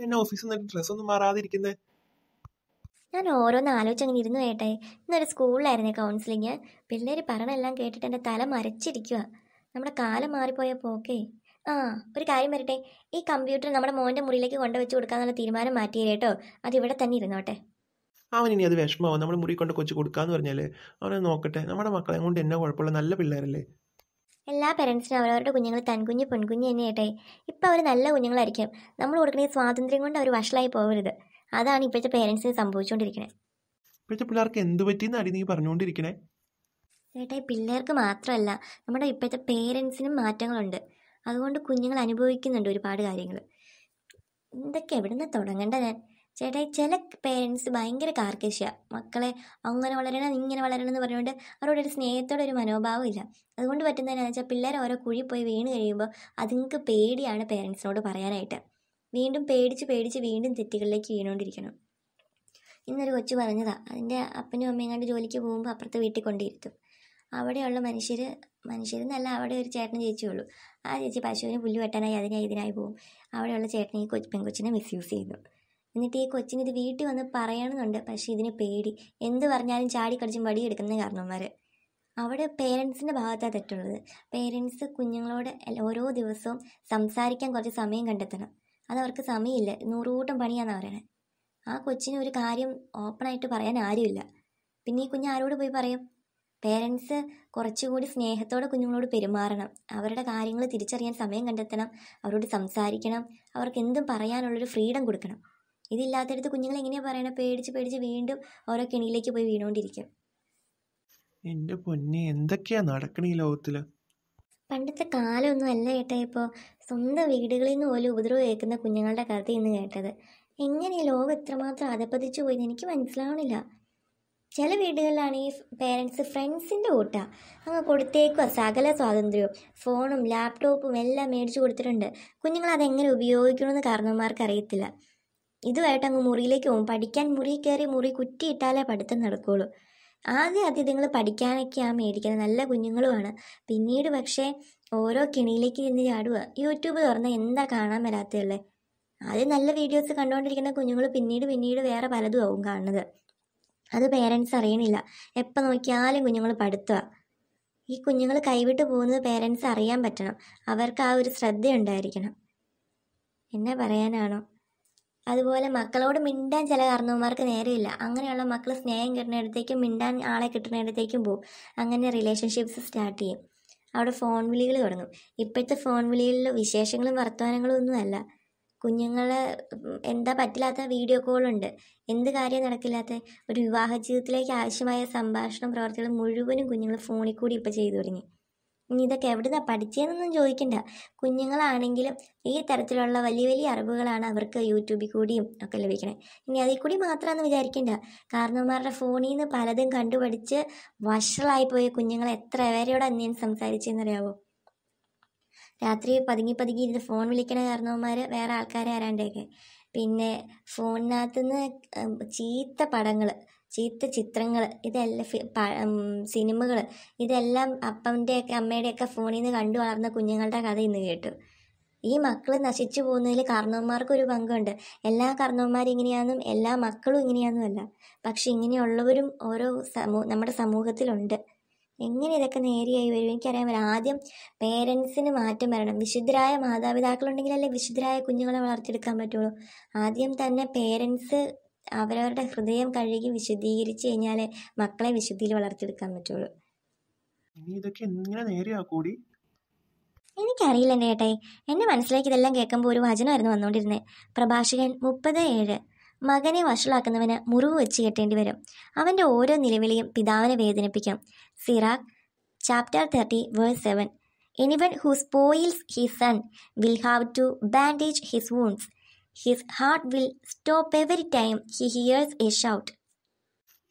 പിന്നെ ഓഫീസിൽ നിന്ന് ഡ്രസ്സ് ഒന്നും മാറാതിരിക്കുന്നേ ഞാൻ ഓരോന്ന് ആലോചിച്ച് അങ്ങനെ ഇരുന്നു കേട്ടെ ഇന്നൊരു സ്കൂളിലായിരുന്നു കൗൺസിലിങ് പിള്ളേർ പറഞ്ഞെല്ലാം കേട്ടിട്ട് എൻ്റെ തല മരച്ചിരിക്കുക നമ്മുടെ കാലം മാറിപ്പോയ പോക്കേ ആ ഒരു കാര്യം വരട്ടെ ഈ കമ്പ്യൂട്ടർ നമ്മുടെ മോൻ്റെ മുറിയിലേക്ക് കൊണ്ടുവച്ച് കൊടുക്കാന്നുള്ള തീരുമാനം മാറ്റിയത് കേട്ടോ അത് ഇവിടെ തന്നെ ഇരുന്നോട്ടെ അവൻ ഇനി അത് വിഷമാവും നമ്മുടെ മുറി കൊണ്ട് കൊച്ചു കൊടുക്കാന്ന് പറഞ്ഞാല് അവനെ നോക്കട്ടെ നമ്മുടെ മക്കളെ കൊണ്ട് എന്നാ കുഴപ്പമുള്ള നല്ല പിള്ളേരല്ലേ എല്ലാ പേരൻസിനും അവരവരുടെ കുഞ്ഞുങ്ങൾ തൻകുഞ്ഞ് പെൺകുഞ്ഞ് തന്നെയായിട്ടെ ഇപ്പോൾ അവർ നല്ല കുഞ്ഞുങ്ങളായിരിക്കും നമ്മൾ കൊടുക്കുന്ന ഈ സ്വാതന്ത്ര്യം കൊണ്ട് അവർ വഷളായി പോകരുത് അതാണ് ഇപ്പോഴത്തെ പേരൻസിന് സംഭവിച്ചുകൊണ്ടിരിക്കുന്നത് ഇപ്പോഴത്തെ പിള്ളേർക്ക് എന്ത് പറ്റിയെന്നാണ് നീ പറഞ്ഞുകൊണ്ടിരിക്കണേ ചേട്ടാ പിള്ളേർക്ക് മാത്രമല്ല നമ്മുടെ ഇപ്പോഴത്തെ പേരൻസിനും മാറ്റങ്ങളുണ്ട് അതുകൊണ്ട് കുഞ്ഞുങ്ങൾ അനുഭവിക്കുന്നുണ്ട് ഒരുപാട് കാര്യങ്ങൾ എന്തൊക്കെ എവിടെ നിന്ന് തുടങ്ങണ്ട ഞാൻ ചേട്ടാ ചില പേരൻസ് ഭയങ്കര കാർക്കശ്യ മക്കളെ അങ്ങനെ വളരണം ഇങ്ങനെ വളരണം എന്ന് പറഞ്ഞുകൊണ്ട് അവരോട് ഒരു സ്നേഹത്തോടെ ഒരു മനോഭാവം ഇല്ല അതുകൊണ്ട് പറ്റുന്നതെന്നു വെച്ചാൽ പിള്ളേർ ഓരോ കുഴി പോയി വീണ് കഴിയുമ്പോൾ അതുങ്ങൾക്ക് പേടിയാണ് പേരൻസിനോട് പറയാനായിട്ട് വീണ്ടും പേടിച്ച് പേടിച്ച് വീണ്ടും തെറ്റുകളിലേക്ക് വീണുകൊണ്ടിരിക്കണം ഇന്നൊരു കൊച്ചു പറഞ്ഞതാ അതിൻ്റെ അപ്പനും അമ്മയും കണ്ട് ജോലിക്ക് പോകുമ്പോൾ അപ്പുറത്തെ വീട്ടിൽ കൊണ്ടിരുത്തും അവിടെയുള്ള മനുഷ്യർ മനുഷ്യരെന്നല്ല അവിടെ ഒരു ചേട്ടൻ ചേച്ചിയുള്ളൂ ആ ചേച്ചി പശുവിന് പുല്ല് വെട്ടാനായി അതിനായി ഇതിനായി പോകും അവിടെയുള്ള ചേട്ടനെ ഈ കൊച്ചു പെൺകൊച്ചിനെ മിസ്യൂസ് ചെയ്യുന്നു എന്നിട്ട് ഈ കൊച്ചിന് ഇത് വീട്ടിൽ വന്ന് പറയണമെന്നുണ്ട് പക്ഷേ ഇതിന് പേടി എന്ത് പറഞ്ഞാലും ചാടിക്കടിച്ചും വടിയെടുക്കുന്ന കാരണവന്മാർ അവിടെ പേരൻസിൻ്റെ ഭാഗത്താണ് തെറ്റുള്ളത് പേരൻസ് കുഞ്ഞുങ്ങളോട് ഓരോ ദിവസവും സംസാരിക്കാൻ കുറച്ച് സമയം കണ്ടെത്തണം അതവർക്ക് സമയമില്ല നൂറുകൂട്ടം പണിയാണെന്ന് പറയണത് ആ കൊച്ചിന് ഒരു കാര്യം ഓപ്പണായിട്ട് പറയാൻ ആരുമില്ല പിന്നെ ഈ കുഞ്ഞ് ആരോട് പോയി പറയും പേരൻസ് കുറച്ചുകൂടി സ്നേഹത്തോടെ കുഞ്ഞുങ്ങളോട് പെരുമാറണം അവരുടെ കാര്യങ്ങൾ തിരിച്ചറിയാൻ സമയം കണ്ടെത്തണം അവരോട് സംസാരിക്കണം അവർക്ക് എന്തും പറയാനുള്ളൊരു ഫ്രീഡം കൊടുക്കണം ഇതില്ലാത്തടത്ത് കുഞ്ഞുങ്ങൾ എങ്ങനെയാ പറയണ പേടിച്ച് പേടിച്ച് വീണ്ടും ഓരോ കെണിയിലേക്ക് പോയി വീണോണ്ടിരിക്കും എൻ്റെ പൊന്നെ എന്തൊക്കെയാ നടക്കണ ഈ ലോകത്തില് പണ്ടത്തെ കാലമൊന്നും അല്ല കേട്ടാ ഇപ്പോ സ്വന്തം വീടുകളിൽ നിന്ന് പോലും ഉപദ്രവം കേൾക്കുന്ന കുഞ്ഞുങ്ങളുടെ കഥ ഇന്ന് കേട്ടത് എങ്ങനെ ഈ ലോകം എത്രമാത്രം അതപ്പതിച്ചു പോയി എനിക്ക് മനസ്സിലാവണില്ല ചില വീടുകളിലാണെങ്കിൽ പേരൻസ് ഫ്രണ്ട്സിൻ്റെ കൂട്ടാ അങ്ങ് കൊടുത്തേക്കുക സകല സ്വാതന്ത്ര്യവും ഫോണും ലാപ്ടോപ്പും എല്ലാം മേടിച്ചു കൊടുത്തിട്ടുണ്ട് കുഞ്ഞുങ്ങൾ അതെങ്ങനെ ഉപയോഗിക്കണമെന്ന് കാരണവന്മാർക്ക് അറിയത്തില്ല ഇതുമായിട്ട് അങ്ങ് മുറിയിലേക്ക് പോകും പഠിക്കാൻ മുറി കയറി മുറി കുറ്റിയിട്ടാലേ പഠിത്തം നടക്കുകയുള്ളൂ ആദ്യം ആദ്യം പഠിക്കാനൊക്കെ പഠിക്കാനൊക്കെയാണ് മേടിക്കുന്നത് നല്ല കുഞ്ഞുങ്ങളുമാണ് പിന്നീട് പക്ഷേ ഓരോ കിണിയിലേക്ക് ഇരുന്ന് ചാടുക യൂട്യൂബ് തുറന്ന് എന്താ കാണാൻ വരാത്തതല്ലേ ആദ്യം നല്ല വീഡിയോസ് കണ്ടുകൊണ്ടിരിക്കുന്ന കുഞ്ഞുങ്ങൾ പിന്നീട് പിന്നീട് വേറെ പലതും ആവും കാണുന്നത് അത് പേരൻസ് അറിയണില്ല എപ്പോൾ നോക്കിയാലും കുഞ്ഞുങ്ങൾ പഠിത്തുക ഈ കുഞ്ഞുങ്ങൾ കൈവിട്ട് പോകുന്നത് പേരൻസ് അറിയാൻ പറ്റണം അവർക്ക് ആ ഒരു ശ്രദ്ധ ഉണ്ടായിരിക്കണം പറയാനാണോ അതുപോലെ മക്കളോട് മിണ്ടാൻ ചില കാരണവന്മാർക്ക് നേരെയില്ല അങ്ങനെയുള്ള മക്കൾ സ്നേഹം കിട്ടുന്നിടത്തേക്കും മിണ്ടാൻ ആളെ കിട്ടുന്നിടത്തേക്കും പോകും അങ്ങനെ റിലേഷൻഷിപ്സ് സ്റ്റാർട്ട് ചെയ്യും അവിടെ ഫോൺ വിളികൾ തുടങ്ങും ഇപ്പോഴത്തെ ഫോൺ വിളികളിൽ വിശേഷങ്ങളും വർത്തമാനങ്ങളും ഒന്നുമല്ല കുഞ്ഞുങ്ങൾ എന്താ പറ്റില്ലാത്ത വീഡിയോ കോളുണ്ട് എന്ത് കാര്യം നടക്കില്ലാത്ത ഒരു വിവാഹ ജീവിതത്തിലേക്ക് ആവശ്യമായ സംഭാഷണം പ്രവർത്തികൾ മുഴുവനും കുഞ്ഞുങ്ങൾ ഫോണിൽ കൂടി ഇപ്പോൾ ചെയ്തു തുടങ്ങി ഇനി ഇതൊക്കെ എവിടുന്നാ പഠിച്ചതെന്നൊന്നും ചോദിക്കണ്ട കുഞ്ഞുങ്ങളാണെങ്കിലും ഈ തരത്തിലുള്ള വലിയ വലിയ അറിവുകളാണ് അവർക്ക് യൂട്യൂബിൽ കൂടിയും ഒക്കെ ലഭിക്കണേ ഇനി അതിൽ കൂടി മാത്രമെന്ന് വിചാരിക്കണ്ട കാരണവന്മാരുടെ ഫോണിൽ നിന്ന് പലതും കണ്ടുപഠിച്ച് വഷളായി പോയ കുഞ്ഞുങ്ങൾ എത്ര പേരോടാണ് അന്യം സംസാരിച്ചെന്നറിയാവോ രാത്രി പതുങ്ങി പതുങ്ങി ഇരുന്ന് ഫോൺ വിളിക്കണ കാരണവന്മാർ വേറെ ആൾക്കാരെ ആരാണ്ടൊക്കെ പിന്നെ ഫോണിനകത്തുനിന്ന് ചീത്ത പടങ്ങൾ ചീത്ത ചിത്രങ്ങൾ ഇതെല്ലാം സിനിമകൾ ഇതെല്ലാം അപ്പൻ്റെയൊക്കെ അമ്മയുടെയൊക്കെ ഫോണിൽ നിന്ന് കണ്ടു വളർന്ന കുഞ്ഞുങ്ങളുടെ കഥ ഇന്ന് കേട്ടു ഈ മക്കൾ നശിച്ചു പോകുന്നതിൽ കാരണവന്മാർക്കൊരു പങ്കുണ്ട് എല്ലാ ഇങ്ങനെയാണെന്നും എല്ലാ മക്കളും ഇങ്ങനെയാണെന്നുമല്ല പക്ഷെ ഇങ്ങനെയുള്ളവരും ഓരോ സമൂ നമ്മുടെ സമൂഹത്തിലുണ്ട് എങ്ങനെ ഇതൊക്കെ നേരെയായി വരും എനിക്കറിയാൻ പറ്റും ആദ്യം പേരൻസിന് മാറ്റം വരണം വിശുദ്ധരായ മാതാപിതാക്കളുണ്ടെങ്കിലല്ലേ വിശുദ്ധരായ കുഞ്ഞുങ്ങളെ വളർത്തിയെടുക്കാൻ പറ്റുള്ളൂ ആദ്യം തന്നെ പേരൻസ് അവരവരുടെ ഹൃദയം കഴുകി വിശദീകരിച്ച് കഴിഞ്ഞാൽ മക്കളെ വിശുദ്ധിയിൽ വളർത്തിയെടുക്കാൻ പറ്റുള്ളൂ ഇനി ഇതൊക്കെ എങ്ങനെ എനിക്കറിയില്ല എൻ്റെ ഏട്ടായി മനസ്സിലേക്ക് ഇതെല്ലാം കേൾക്കുമ്പോൾ ഒരു വചനമായിരുന്നു വന്നുകൊണ്ടിരുന്നത് പ്രഭാഷകൻ മുപ്പത് ഏഴ് മകനെ വഷളാക്കുന്നവന് മുറിവ് വെച്ച് കെട്ടേണ്ടി വരും അവന്റെ ഓരോ നിലവിളിയും പിതാവിനെ വേദനിപ്പിക്കും Sirach chapter thirty verse seven anyone who spoils his son will have to bandage his wounds his heart will stop every time he hears a shout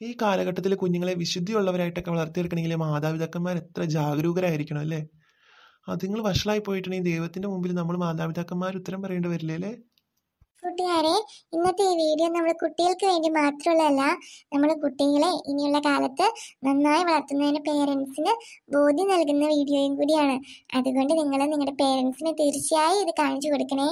ഈ കാലഘട്ടത്തിൽ കുഞ്ഞുങ്ങളെ വിശുദ്ധിയുള്ളവരായിട്ടൊക്കെ വളർത്തിയെടുക്കണമെങ്കിൽ മാതാപിതാക്കന്മാർ എത്ര ജാഗരൂകരായിരിക്കണം അല്ലേ അത് വഷളായി പോയിട്ടുണ്ടെങ്കിൽ ദൈവത്തിന്റെ മുമ്പിൽ നമ്മൾ മാതാപിതാക്കന്മാർ ഉത്തരം പറയേണ്ടി വരില്ലേ അല്ലേ കൂട്ടുകാരെ ഇന്നത്തെ ഈ വീഡിയോ നമ്മൾ കുട്ടികൾക്ക് വേണ്ടി മാത്രമുള്ളതല്ല നമ്മൾ കുട്ടികളെ ഇനിയുള്ള കാലത്ത് നന്നായി വളർത്തുന്നതിന് പേരൻസിന് ബോധ്യം നൽകുന്ന വീഡിയോയും കൂടിയാണ് അതുകൊണ്ട് നിങ്ങൾ നിങ്ങളുടെ പേരൻസിന് തീർച്ചയായും ഇത് കാണിച്ചു കൊടുക്കണേ